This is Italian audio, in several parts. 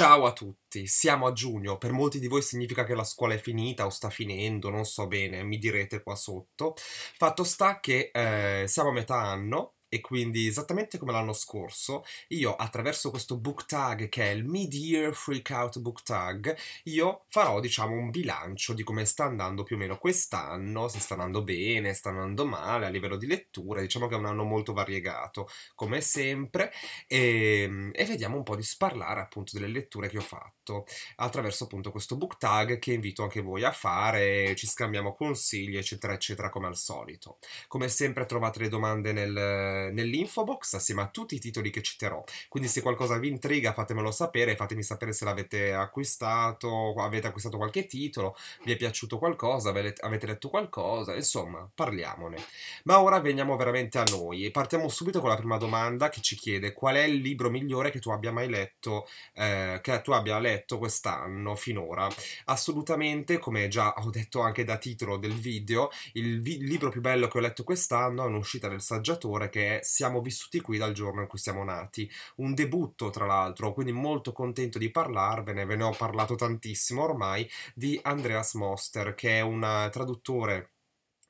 Ciao a tutti, siamo a giugno, per molti di voi significa che la scuola è finita o sta finendo, non so bene, mi direte qua sotto. Fatto sta che eh, siamo a metà anno, e quindi, esattamente come l'anno scorso, io attraverso questo book tag che è il mid-year freakout book tag, io farò diciamo un bilancio di come sta andando più o meno quest'anno, se sta andando bene, sta andando male a livello di lettura. Diciamo che è un anno molto variegato, come sempre, e, ehm, e vediamo un po' di sparlare appunto delle letture che ho fatto attraverso appunto questo book tag che invito anche voi a fare, ci scambiamo consigli, eccetera, eccetera, come al solito. Come sempre, trovate le domande nel eh, nell'info box assieme a tutti i titoli che citerò. Quindi se qualcosa vi intriga fatemelo sapere, fatemi sapere se l'avete acquistato, avete acquistato qualche titolo, vi è piaciuto qualcosa, avete letto qualcosa, insomma parliamone. Ma ora veniamo veramente a noi e partiamo subito con la prima domanda che ci chiede qual è il libro migliore che tu abbia mai letto, eh, che tu abbia letto quest'anno finora. Assolutamente, come già ho detto anche da titolo del video, il vi- libro più bello che ho letto quest'anno è un'uscita del saggiatore che è siamo vissuti qui dal giorno in cui siamo nati. Un debutto, tra l'altro, quindi molto contento di parlarvene, ve ne ho parlato tantissimo ormai, di Andreas Moster, che è un traduttore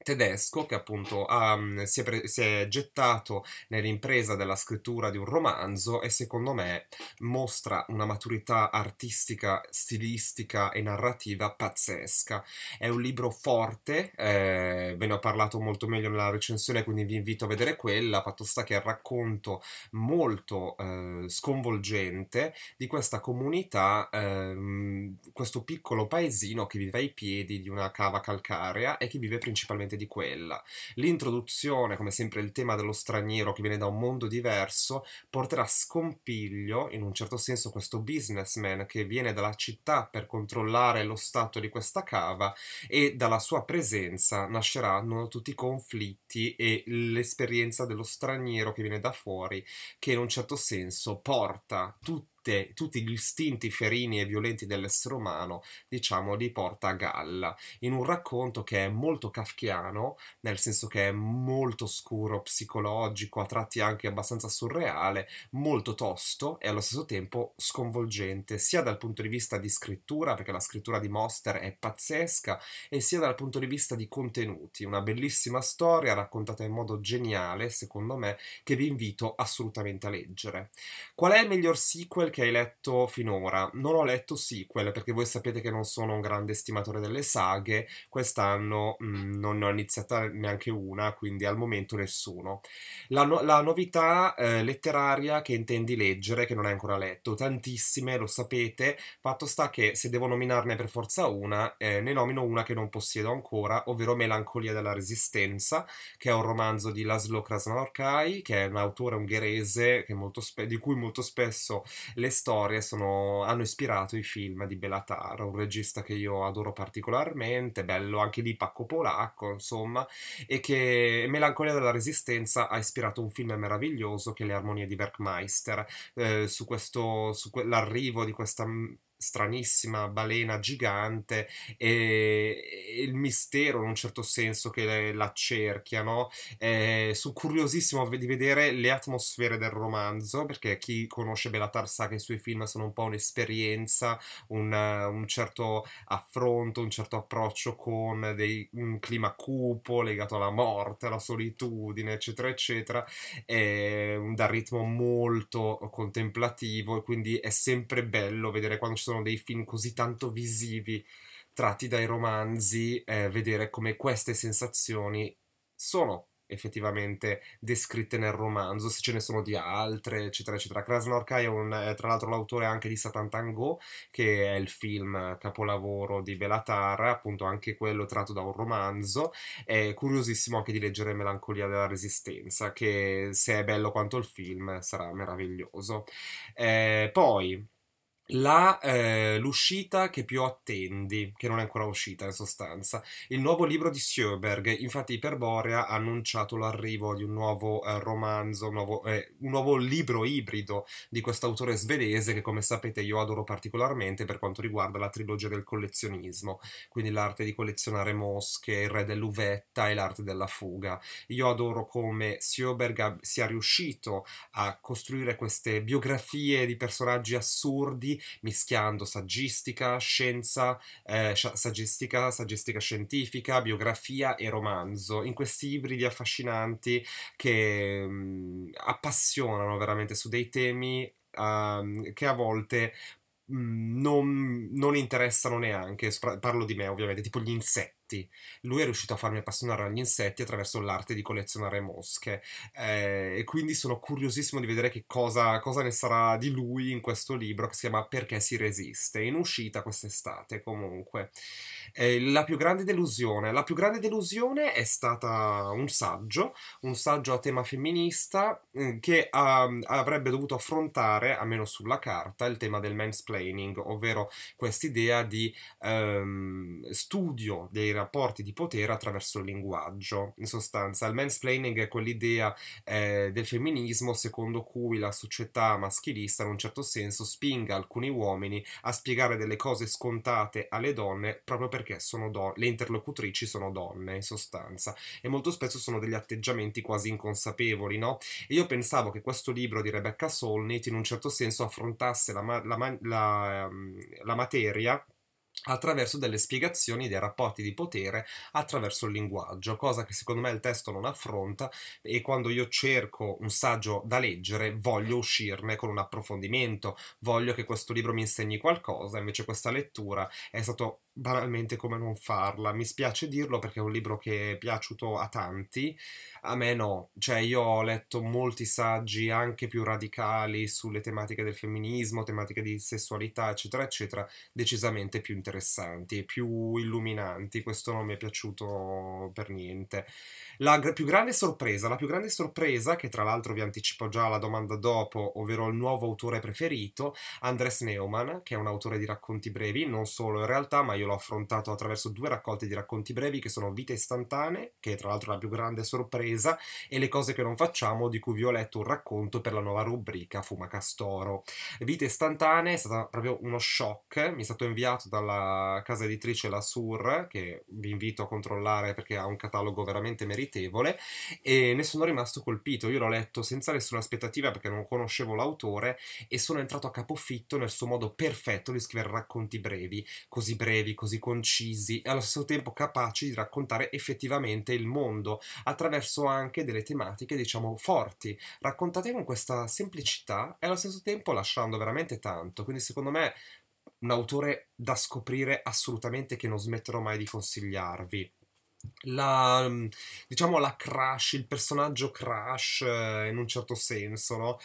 tedesco che appunto ha, si, è pre- si, è gettato nell'impresa della scrittura di un romanzo e secondo me mostra una maturità artistica, stilistica e narrativa pazzesca. È un libro forte, eh, ve ne ho parlato molto meglio nella recensione, quindi vi invito a vedere quella. Fatto sta che è un racconto molto eh, sconvolgente di questa comunità, ehm, questo piccolo paesino che vive ai piedi di una cava calcarea e che vive principalmente di quella. L'introduzione, come sempre il tema dello straniero che viene da un mondo diverso, porterà a scompiglio, in un certo senso, questo businessman che viene dalla città per controllare lo stato di questa cava e dalla sua presenza nasceranno tutti i conflitti e l'esperienza dello straniero che viene da fuori che in un certo senso porta tutti tutte, tutti gli istinti ferini e violenti dell'essere umano, diciamo, li porta a galla, in un racconto che è molto kafkiano, nel senso che è molto scuro, psicologico, a tratti anche abbastanza surreale, molto tosto e allo stesso tempo sconvolgente, sia dal punto di vista di scrittura, perché la scrittura di Monster è pazzesca, e sia dal punto di vista di contenuti, una bellissima storia raccontata in modo geniale, secondo me, che vi invito assolutamente a leggere. Qual è il miglior sequel Marvel che hai letto finora? Non ho letto sequel perché voi sapete che non sono un grande stimatore delle saghe, quest'anno mh, mm, non ne ho iniziata neanche una, quindi al momento nessuno. La, no- la novità eh, letteraria che intendi leggere, che non hai ancora letto, tantissime, lo sapete, fatto sta che se devo nominarne per forza una, eh, ne nomino una che non possiedo ancora, ovvero Melancolia della Resistenza, che è un romanzo di Laszlo Krasnorkai, che è un autore ungherese molto spe- di cui molto spesso le storie sono, hanno ispirato i film di Belatara, un regista che io adoro particolarmente, bello anche di Pacco Polacco, insomma, e che Melancolia della Resistenza ha ispirato un film meraviglioso che è Le armonie di Werkmeister, eh, su questo, su que- l'arrivo di questa stranissima balena gigante e il mistero in un certo senso che la cerchia no? Eh, sono curiosissimo di vedere le atmosfere del romanzo perché chi conosce Belatar sa che i suoi film sono un po' un'esperienza un, un certo affronto un certo approccio con dei, un clima cupo legato alla morte alla solitudine eccetera eccetera eh, dal ritmo molto contemplativo e quindi è sempre bello vedere quando ci sono dei film così tanto visivi tratti dai romanzi, eh, vedere come queste sensazioni sono effettivamente descritte nel romanzo, se ce ne sono di altre, eccetera, eccetera. Krasnorkai è, un, è eh, tra l'altro l'autore anche di Satan Tango, che è il film capolavoro di Belatar, appunto anche quello tratto da un romanzo. È curiosissimo anche di leggere Melancolia della Resistenza, che se è bello quanto il film sarà meraviglioso. Eh, poi la, eh, l'uscita che più attendi, che non è ancora uscita in sostanza, il nuovo libro di Sjöberg. Infatti, Iperborea ha annunciato l'arrivo di un nuovo eh, romanzo, un nuovo, eh, un nuovo, libro ibrido di quest'autore svedese che, come sapete, io adoro particolarmente per quanto riguarda la trilogia del collezionismo, quindi l'arte di collezionare mosche, il re dell'uvetta e l'arte della fuga. Io adoro come Sjöberg sia riuscito a costruire queste biografie di personaggi assurdi mischiando saggistica, scienza, eh, saggistica, saggistica scientifica, biografia e romanzo, in questi ibridi affascinanti che mh, mm, appassionano veramente su dei temi uh, che a volte mm, non, non, interessano neanche, parlo di me ovviamente, tipo gli insetti insetti. Lui è riuscito a farmi appassionare agli insetti attraverso l'arte di collezionare mosche eh, e quindi sono curiosissimo di vedere che cosa, cosa ne sarà di lui in questo libro che si chiama Perché si resiste, in uscita quest'estate comunque. Eh, la più grande delusione, la più grande delusione è stata un saggio, un saggio a tema femminista mm, che um, avrebbe dovuto affrontare, almeno sulla carta, il tema del mansplaining, ovvero quest'idea di um, studio dei rapporti di potere attraverso il linguaggio. In sostanza, il mansplaining è quell'idea eh, del femminismo secondo cui la società maschilista in un certo senso spinga alcuni uomini a spiegare delle cose scontate alle donne proprio perché sono don- le interlocutrici sono donne, in sostanza, e molto spesso sono degli atteggiamenti quasi inconsapevoli, no? E io pensavo che questo libro di Rebecca Solnit in un certo senso affrontasse la, ma- la, ma- la, mm, la materia attraverso delle spiegazioni dei rapporti di potere attraverso il linguaggio, cosa che secondo me il testo non affronta e quando io cerco un saggio da leggere voglio uscirne con un approfondimento, voglio che questo libro mi insegni qualcosa, invece questa lettura è stato banalmente come non farla. Mi spiace dirlo perché è un libro che è piaciuto a tanti, a me no, cioè io ho letto molti saggi anche più radicali sulle tematiche del femminismo, tematiche di sessualità, eccetera, eccetera, decisamente più interessanti e più illuminanti, questo non mi è piaciuto per niente. La più grande sorpresa, la più grande sorpresa, che tra l'altro vi anticipo già la domanda dopo, ovvero il nuovo autore preferito, Andres Neumann, che è un autore di racconti brevi, non solo in realtà, ma io l'ho affrontato attraverso due raccolte di racconti brevi che sono Vite istantanee, che è tra l'altro la più grande sorpresa, e Le cose che non facciamo, di cui vi ho letto un racconto per la nuova rubrica Fuma Castoro. Vite istantanee è stato proprio uno shock, mi è stato inviato dalla casa editrice La Sur, che vi invito a controllare perché ha un catalogo veramente meritevole, e ne sono rimasto colpito. Io l'ho letto senza nessuna aspettativa perché non conoscevo l'autore e sono entrato a capofitto nel suo modo perfetto di scrivere racconti brevi, così brevi, così concisi e allo stesso tempo capaci di raccontare effettivamente il mondo attraverso anche delle tematiche, diciamo, forti, raccontate con questa semplicità e allo stesso tempo lasciando veramente tanto. Quindi, secondo me, un autore da scoprire assolutamente che non smetterò mai di consigliarvi la, mm, diciamo la crash, il personaggio crash eh, in un certo senso, no?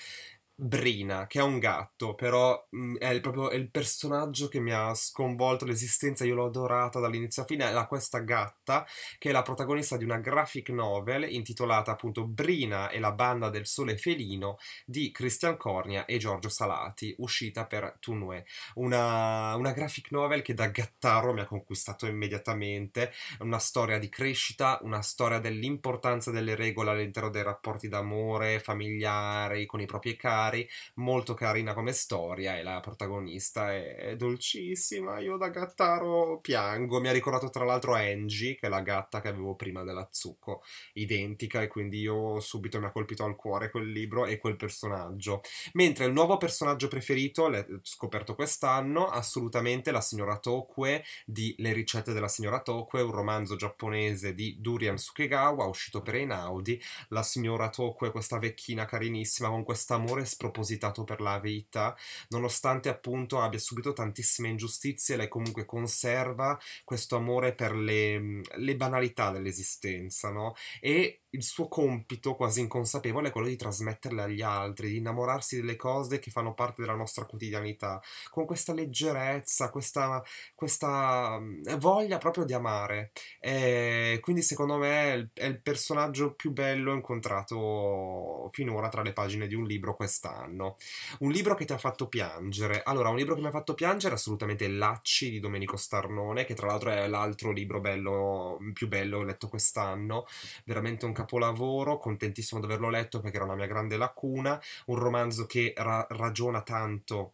Brina, che è un gatto, però mh, mm, è il, proprio è il personaggio che mi ha sconvolto l'esistenza, io l'ho adorata dall'inizio alla fine, è era questa gatta che è la protagonista di una graphic novel intitolata appunto Brina e la banda del sole felino di Christian Cornia e Giorgio Salati, uscita per Tunue. Una, una graphic novel che da gattaro mi ha conquistato immediatamente, una storia di crescita, una storia dell'importanza delle regole all'interno dei rapporti d'amore, familiari, con i propri cari, particolari, molto carina come storia e la protagonista è, è dolcissima, io da gattaro piango, mi ha ricordato tra l'altro Angie, che è la gatta che avevo prima della Zucco, identica e quindi io subito mi ha colpito al cuore quel libro e quel personaggio. Mentre il nuovo personaggio preferito, l'ho scoperto quest'anno, assolutamente la signora Tokue di Le ricette della signora Tokue, un romanzo giapponese di Durian Sukegawa, uscito per Einaudi. La signora Tokue, questa vecchina carinissima con questo quest'amore spropositato per la vita, nonostante appunto abbia subito tantissime ingiustizie, lei comunque conserva questo amore per le, mm, le banalità dell'esistenza, no? E il suo compito quasi inconsapevole è quello di trasmetterle agli altri, di innamorarsi delle cose che fanno parte della nostra quotidianità, con questa leggerezza, questa, questa mm, voglia proprio di amare. E quindi secondo me è il, è il personaggio più bello incontrato finora tra le pagine di un libro, questo quest'anno. Un libro che ti ha fatto piangere. Allora, un libro che mi ha fatto piangere è assolutamente Lacci di Domenico Starnone, che tra l'altro è l'altro libro bello, più bello letto quest'anno. Veramente un capolavoro, contentissimo di averlo letto perché era una mia grande lacuna. Un romanzo che ra- ragiona tanto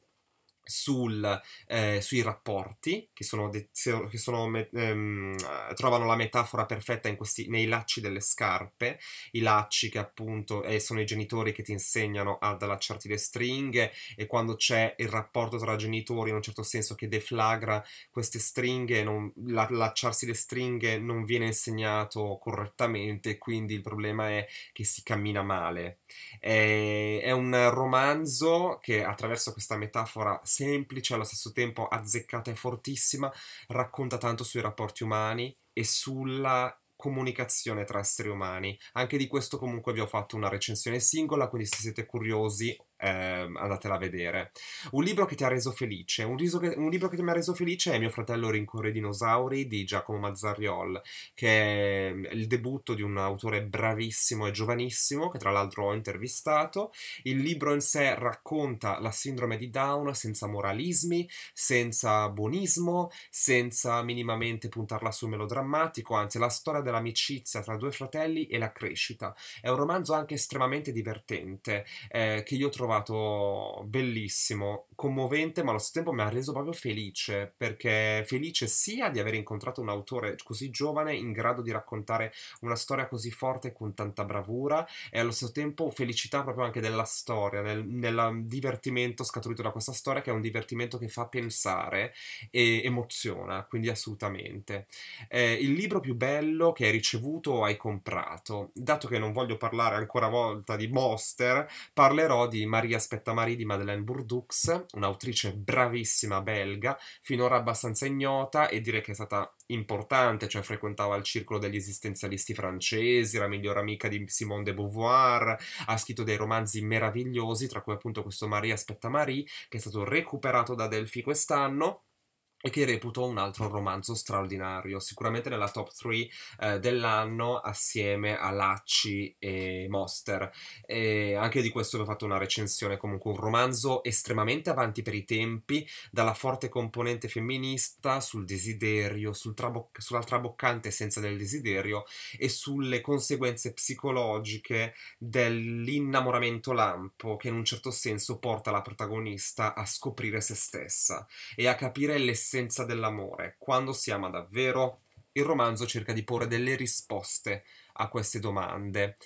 sul, eh, sui rapporti, che, sono, de- che sono, ehm, eh, trovano la metafora perfetta questi, nei lacci delle scarpe, i lacci che appunto eh, sono i genitori che ti insegnano ad allacciarti le stringhe e quando c'è il rapporto tra genitori in un certo senso che deflagra queste stringhe, non, la, lacciarsi le stringhe non viene insegnato correttamente, quindi il problema è che si cammina male. è, eh, è un romanzo che attraverso questa metafora semplice, allo stesso tempo azzeccata e fortissima, racconta tanto sui rapporti umani e sulla comunicazione tra esseri umani. Anche di questo comunque vi ho fatto una recensione singola, quindi se siete curiosi eh, andatela a vedere. Un libro che ti ha reso felice, un, che, un, libro che mi ha reso felice è Mio fratello rincorre i dinosauri di Giacomo Mazzariol, che è ehm, il debutto di un autore bravissimo e giovanissimo, che tra l'altro ho intervistato. Il libro in sé racconta la sindrome di Down senza moralismi, senza buonismo, senza minimamente puntarla sul melodrammatico, anzi la storia dell'amicizia tra due fratelli e la crescita. È un romanzo anche estremamente divertente, eh, che io trovo trovato bellissimo commovente, ma allo stesso tempo mi ha reso proprio felice, perché felice sia di aver incontrato un autore così giovane in grado di raccontare una storia così forte con tanta bravura, e allo stesso tempo felicità proprio anche della storia, nel, nel divertimento scaturito da questa storia, che è un divertimento che fa pensare e emoziona, quindi assolutamente. Eh, il libro più bello che hai ricevuto o hai comprato, dato che non voglio parlare ancora una volta di Monster, parlerò di Maria Aspetta Marie di Madeleine Bourdoux un'autrice bravissima belga, finora abbastanza ignota e direi che è stata importante, cioè frequentava il circolo degli esistenzialisti francesi, era migliore amica di Simone de Beauvoir, ha scritto dei romanzi meravigliosi, tra cui appunto questo Marie aspetta Marie, che è stato recuperato da Delphi quest'anno e che reputo un altro romanzo straordinario, sicuramente nella top 3 eh, dell'anno assieme a Lacci e Moster. E anche di questo vi ho fatto una recensione, comunque un romanzo estremamente avanti per i tempi, dalla forte componente femminista sul desiderio, sul traboc- sulla traboccante essenza del desiderio e sulle conseguenze psicologiche dell'innamoramento lampo che in un certo senso porta la protagonista a scoprire se stessa e a capire l'essenza l'essenza dell'amore, quando si ama davvero. Il romanzo cerca di porre delle risposte a queste domande.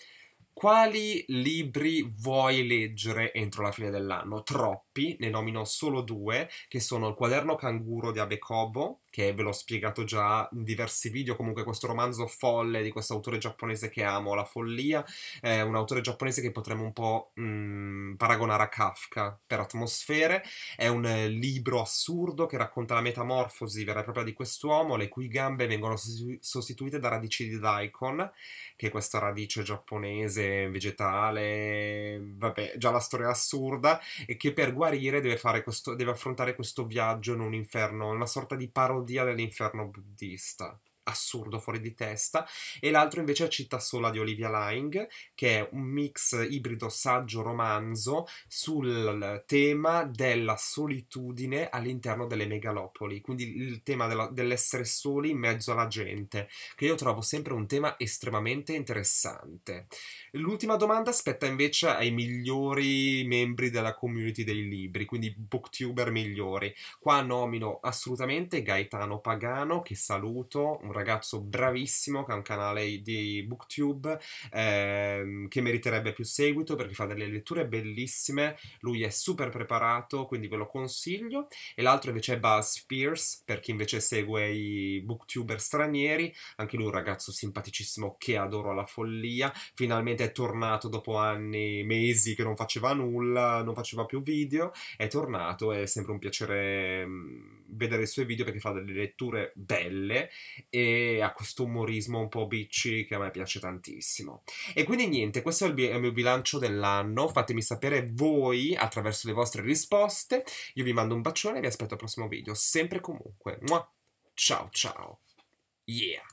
Quali libri vuoi leggere entro la fine dell'anno? Troppi, ne nomino solo due, che sono Il quaderno canguro di Abe Cobo, che ve l'ho spiegato già in diversi video, comunque questo romanzo folle di questo autore giapponese che amo, La follia, è un autore giapponese che potremmo un po' mh, mm, paragonare a Kafka per atmosfere, è un eh, libro assurdo che racconta la metamorfosi vera e propria di quest'uomo, le cui gambe vengono sostituite da radici di daikon, che è questa radice giapponese, vegetale, vabbè, già la storia è assurda, e che per guarire deve, questo, deve affrontare questo viaggio in un inferno, una sorta di parodia oddia dell'inferno buddista assurdo, fuori di testa, e l'altro invece è Città sola di Olivia Laing, che è un mix ibrido saggio-romanzo sul tema della solitudine all'interno delle megalopoli, quindi il tema della, dell'essere soli in mezzo alla gente, che io trovo sempre un tema estremamente interessante. L'ultima domanda spetta invece ai migliori membri della community dei libri, quindi booktuber migliori. Qua nomino assolutamente Gaetano Pagano, che saluto, un ragazzo bravissimo che ha un canale di booktube ehm, che meriterebbe più seguito perché fa delle letture bellissime, lui è super preparato, quindi ve lo consiglio. E l'altro invece è Buzz Pierce, per chi invece segue i booktuber stranieri, anche lui un ragazzo simpaticissimo che adoro alla follia, finalmente è tornato dopo anni, mesi che non faceva nulla, non faceva più video, è tornato, è sempre un piacere mm, vedere i suoi video perché fa delle letture belle e ha questo umorismo un po' bitchy che a me piace tantissimo. E quindi niente, questo è il, il mio bilancio dell'anno, fatemi sapere voi attraverso le vostre risposte, io vi mando un bacione e vi aspetto al prossimo video, sempre comunque. Mua! Ciao ciao! Yeah!